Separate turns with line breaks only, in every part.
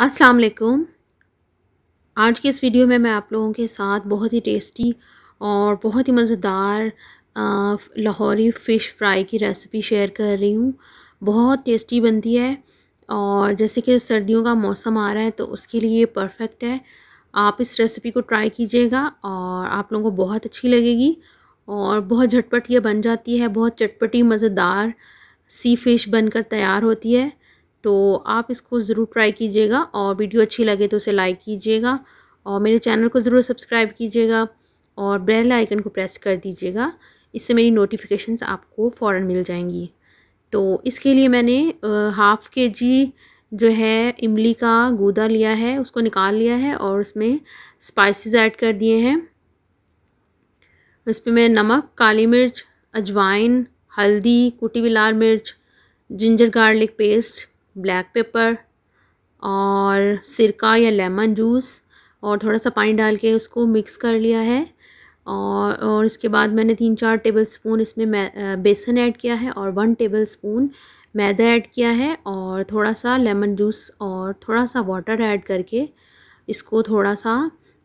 अस्सलाम वालेकुम आज के इस वीडियो में मैं आप लोगों के साथ बहुत ही टेस्टी और बहुत ही मज़ेदार लाहौरी फ़िश फ्राई की रेसिपी शेयर कर रही हूँ बहुत टेस्टी बनती है और जैसे कि सर्दियों का मौसम आ रहा है तो उसके लिए ये परफेक्ट है आप इस रेसिपी को ट्राई कीजिएगा और आप लोगों को बहुत अच्छी लगेगी और बहुत झटपट यह बन जाती है बहुत चटपटी मज़ेदार सी फ़िश बनकर तैयार होती है तो आप इसको ज़रूर ट्राई कीजिएगा और वीडियो अच्छी लगे तो उसे लाइक कीजिएगा और मेरे चैनल को ज़रूर सब्सक्राइब कीजिएगा और बेल आइकन को प्रेस कर दीजिएगा इससे मेरी नोटिफिकेशंस आपको फ़ौर मिल जाएंगी तो इसके लिए मैंने हाफ़ के जी जो है इमली का गूदा लिया है उसको निकाल लिया है और उसमें स्पाइसेस ऐड कर दिए हैं उसमें मैं नमक काली मिर्च अजवाइन हल्दी कुटी हुई लाल मिर्च ginger garlic paste black pepper और सिरका या लेमन जूस और थोड़ा सा पानी डाल के उसको मिक्स कर लिया है और और इसके बाद मैंने तीन चार टेबल स्पून इसमें बेसन ऐड किया है और वन टेबल स्पून मैदा ऐड किया है और थोड़ा सा लेमन जूस और थोड़ा सा वाटर ऐड करके इसको थोड़ा सा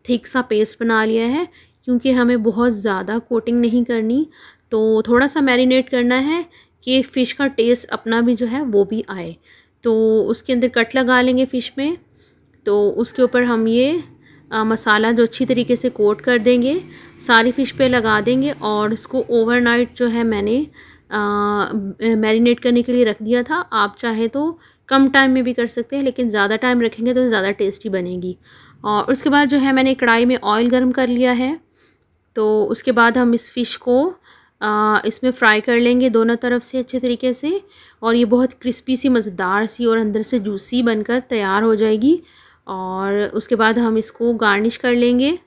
थिक सा पेस्ट बना लिया है क्योंकि हमें बहुत ज़्यादा कोटिंग नहीं करनी तो थोड़ा सा मैरिनेट करना है कि फ़िश का टेस्ट अपना भी जो है वो भी आए तो उसके अंदर कट लगा लेंगे फ़िश में तो उसके ऊपर हम ये आ, मसाला जो अच्छी तरीके से कोट कर देंगे सारी फ़िश पे लगा देंगे और इसको ओवरनाइट जो है मैंने मैरिनेट करने के लिए रख दिया था आप चाहे तो कम टाइम में भी कर सकते हैं लेकिन ज़्यादा टाइम रखेंगे तो ज़्यादा टेस्टी बनेगी और उसके बाद जो है मैंने कढ़ाई में ऑयल गर्म कर लिया है तो उसके बाद हम इस फ़िश को आ, इसमें फ्राई कर लेंगे दोनों तरफ से अच्छे तरीके से और ये बहुत क्रिस्पी सी मज़ेदार सी और अंदर से जूसी बनकर तैयार हो जाएगी और उसके बाद हम इसको गार्निश कर लेंगे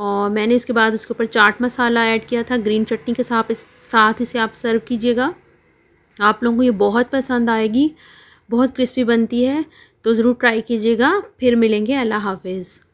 और मैंने इसके बाद उसके ऊपर चाट मसाला ऐड किया था ग्रीन चटनी के साथ इस साथ इसे आप सर्व कीजिएगा आप लोगों को ये बहुत पसंद आएगी बहुत क्रिस्पी बनती है तो ज़रूर ट्राई कीजिएगा फिर मिलेंगे अल्लाह हाफिज़